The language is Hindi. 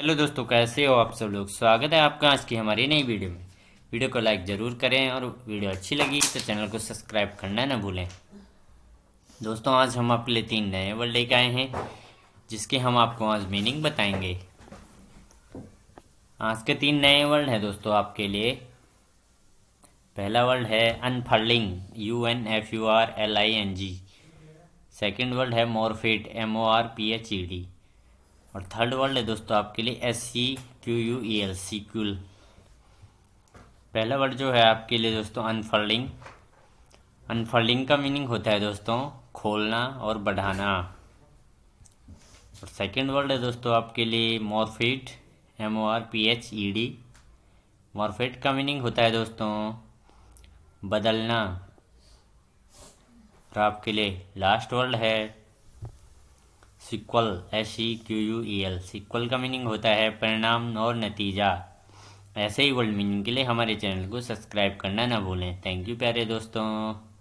हेलो दोस्तों कैसे हो आप सब लोग स्वागत है आपका आज की हमारी नई वीडियो में वीडियो को लाइक ज़रूर करें और वीडियो अच्छी लगी तो चैनल को सब्सक्राइब करना ना भूलें दोस्तों आज हम आपके लिए तीन नए वर्ड लेके आए हैं जिसके हम आपको आज मीनिंग बताएंगे आज के तीन नए वर्ड हैं दोस्तों आपके लिए पहला वर्ड है unfurling U N F U R L I N G second word है morphed M O R P H E D और थर्ड वर्ड है दोस्तों आपके लिए S C Q U E L sequel पहला वर्ड जो है आपके लिए दोस्तों अनफर्डिंग अनफर्डिंग का मीनिंग होता है दोस्तों खोलना और बढ़ाना और सेकेंड वर्ड है दोस्तों आपके लिए morphed M O R P H E D morphed का मीनिंग होता है दोस्तों बदलना और आपके लिए लास्ट वर्ड है sequel S E e Q U E e L sequel का मीनिंग होता है परिणाम और नतीजा ऐसे ही वर्ल्ड मीनिंग के लिए हमारे चैनल को सब्सक्राइब करना ना भूलें थैंक यू प्यारे दोस्तों